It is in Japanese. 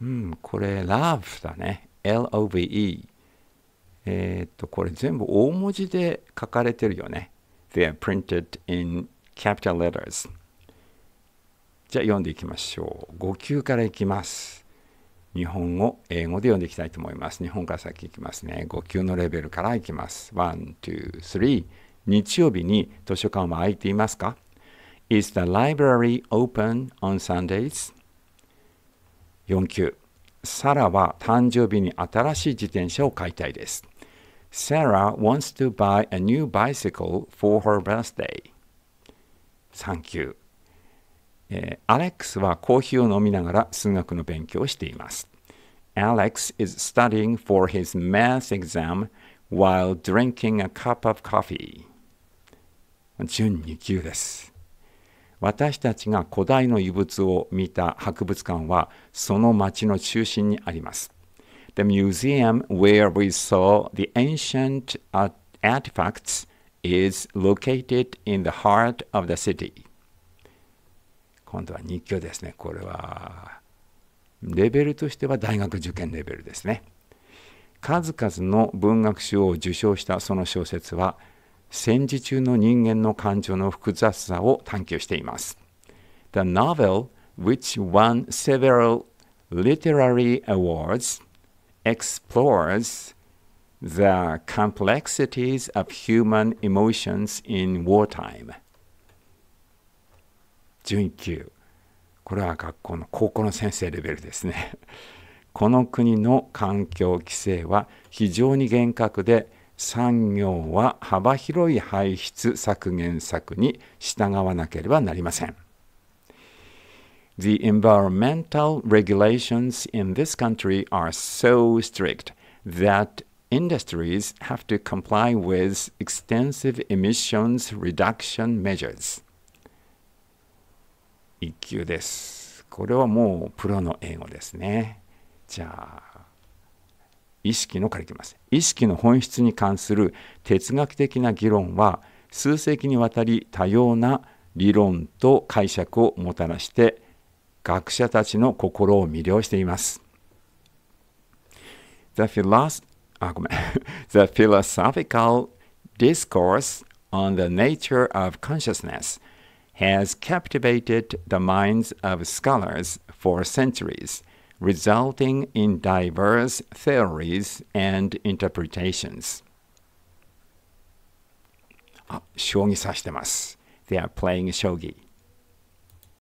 うん、これ love だね。love。えー、っと、これ全部大文字で書かれてるよね。They are printed in capital letters. じゃあ読んでいきましょう。5級からいきます。日本語、英語で読んでいきたいと思います。日本から先いきますね。5級のレベルからいきます。1、2、3。日曜日に図書館は開いていますか ?Is the library open on Sundays? 4級。サラは誕生日に新しい自転車を買いたいです。Sarah wants to buy a new bicycle for her birthday. Thank you. えー、アレックスはコーヒーを飲みながら数学の勉強をしています。Alex is studying for his math exam while drinking a cup of coffee. 準2級です。私たちが古代の遺物を見た博物館はその町の中心にあります。The museum where we saw the ancient artifacts is located in the heart of the city. 今度は日教ですね。これはレベルとしては大学受験レベルですね。数々の文学賞を受賞したその小説は戦時中の人間の感情の複雑さを探求しています。The novel, which won several literary awards, explores the complexities of human emotions in wartime. 準級これは学校の高校の先生レベルですね。この国の環境規制は非常に厳格で産業は幅広い排出削減策に従わなければなりません。The environmental regulations in this country are so strict that industries have to comply with extensive emissions reduction measures. 一級です。これはもうプロの英語ですね。じゃあ意識のカリキュラムです意識の本質に関する哲学的な議論は数世紀にわたり多様な理論と解釈をもたらして学者たちの心を魅了しています。The, philosoph the philosophical discourse on the nature of consciousness has captivated the minds of scholars for centuries. resulting in diverse theories and interpretations. あ、将棋指してます。They ah, are playing 将棋。